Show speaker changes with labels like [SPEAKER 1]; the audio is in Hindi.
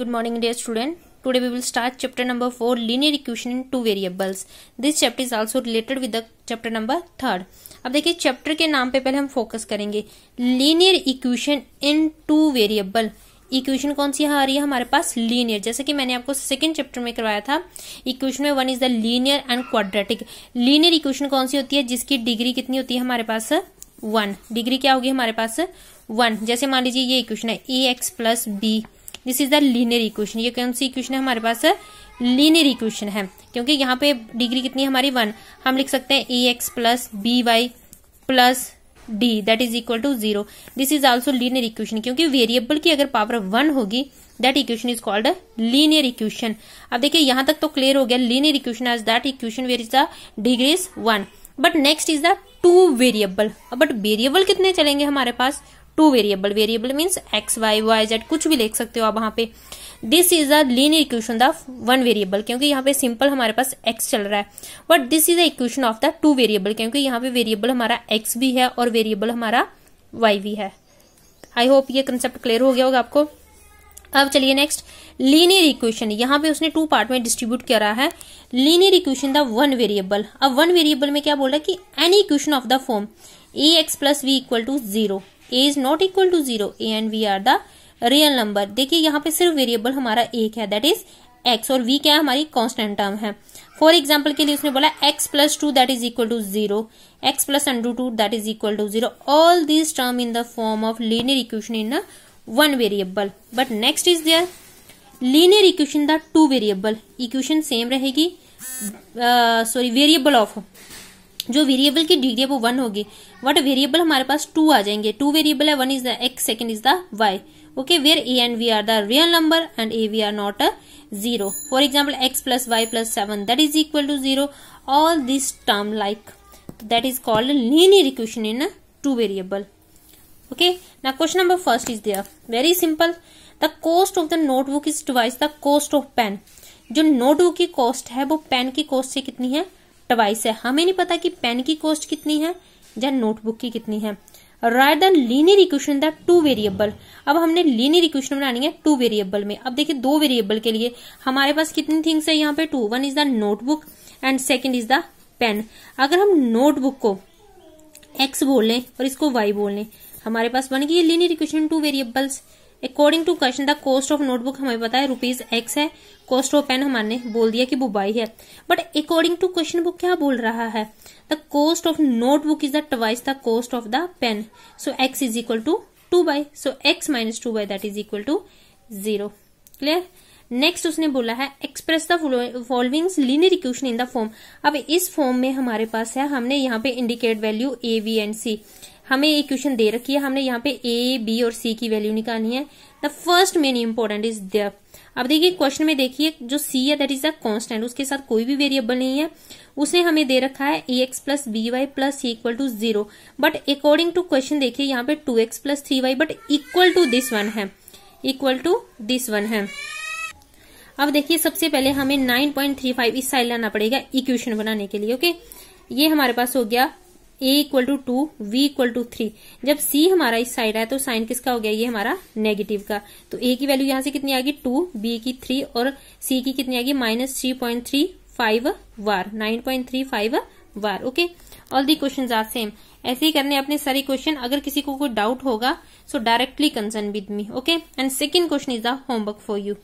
[SPEAKER 1] Good morning dear student. Today we will start chapter number 4 linear equation in two variables. This chapter is also related with the chapter number third. अब देखिए चैप्टर के नाम पे पहले हम फोकस करेंगे linear equation in two variable equation कौन सी यहाँ आ रही है हमारे पास लीनियर जैसे कि मैंने आपको सेकंड चैप्टर में करवाया था इक्वेशन में one is the linear and quadratic linear equation कौन सी होती है जिसकी डिग्री कितनी होती है हमारे पास वन डिग्री क्या होगी हमारे पास वन जैसे मान लीजिए ये इक्वेशन है a x plus b this is the linear equation ये कौन सी इक्वेशन है हमारे पास लीनियर इक्वेशन है क्योंकि यहाँ पे डिग्री कितनी है हमारी वन हम लिख सकते हैं a x plus b y plus d that is equal to zero this is also linear equation क्योंकि वेरिएबल की अगर पावर वन होगी that equation is called linear equation अब देखिए यहां तक तो क्लियर हो गया linear equation as that equation where is the degree is one but next is the two variable but variable कितने चलेंगे हमारे पास two variable variable means x Y y z कुछ भी लिख सकते हो आप वहां पे this is a linear equation of one variable क्योंकि यहाँ पे सिंपल हमारे पास एक्स चल रहा है but this is a equation of the two variable क्योंकि यहाँ पे वेरिएबल हमारा एक्स भी है और वेरिएबल हमारा वाई भी है आई होप ये कंसेप्ट क्लियर हो गया होगा आपको अब चलिए नेक्स्ट लीनियर इक्वेशन यहाँ पे उसने टू पार्ट में डिस्ट्रीब्यूट करा है linear equation the one variable अब वन वेरिएबल में क्या बोल रहा है कि any equation of the form a x plus b equal to zero a is not equal to zero a and b are the real number देखिए यहाँ पे सिर्फ वेरिएबल हमारा एक है दैट इज एक्स और वी क्या है हमारी कॉन्स्टेंट टर्म है फॉर एग्जाम्पल के लिए उसने बोला x plus two that is equal to zero x plus अंडू two that is equal to zero all this term in the form of linear equation in a one variable but next is there linear equation the two variable equation same रहेगी सॉरी वेरिएबल ऑफ जो वेरिएबल की डिग्री है वो वन होगी वट वेरिएबल हमारे पास टू आ जाएंगे टू वेरिएबल है one is the x second is the y okay where a and b are the real number and a b are not a zero for example x plus y plus seven that is equal to zero all this term like that is called linear equation in two variable okay ना question number first is is very simple the cost of the notebook is is the cost of pen जो नोटबुक की कॉस्ट है वो पेन की कॉस्ट से कितनी है ट्वाइस है हमें नहीं पता कि पेन की कॉस्ट कितनी है या नोटबुक की कितनी है right then linear equation that two variable अब हमने लीनियर इक्वेशन बनानी है टू वेरिएबल में अब देखिए दो वेरिएबल के लिए हमारे पास कितनी थिंग्स है यहाँ पे two one is the notebook and second is the pen अगर हम नोटबुक को एक्स बोल लें और इसको वाई बोल लें हमारे पास बन गई linear equation two variables according to question the cost of notebook हमें पता है रुपीज एक्स है कॉस्ट ऑफ पेन हमारे बोल दिया कि बुबाई है but according to question book क्या बोल रहा है the cost of notebook is the twice the cost of the pen so x is equal to two y so x minus two y that is equal to zero clear next उसने बोला है express the following linear equation in the form अब इस फॉर्म में हमारे पास है हमने यहाँ पे indicate value a b and c हमें ये क्वेश्चन दे रखी है हमने यहाँ पे ए बी और सी की वैल्यू निकालनी है the first main important is the अब देखिए क्वेश्चन में देखिए जो सी है दैट इज अ कॉन्स्टेंट उसके साथ कोई भी वेरिएबल नहीं है उसने हमें दे रखा है a x plus b y plus c equal to zero but according to question देखिए यहाँ पे two x plus three y but equal to this one है इक्वल टू दिस वन है अब देखिए सबसे पहले हमें 9.35 इस साइड लाना पड़ेगा इक्वेशन बनाने के लिए ओके ये हमारे पास हो गया a equal to two b equal to three जब सी हमारा इस साइड है तो साइन किसका हो गया ये हमारा नेगेटिव का तो ए की वैल्यू यहां से कितनी आ गई टू बी की थ्री और सी की कितनी आ गई minus three point three five वार नाइन पॉइंट थ्री फाइव वार okay all the question are same ऐसे ही करने अपने सारे क्वेश्चन अगर किसी को कोई डाउट होगा so directly concern with me okay and second question is the homework for you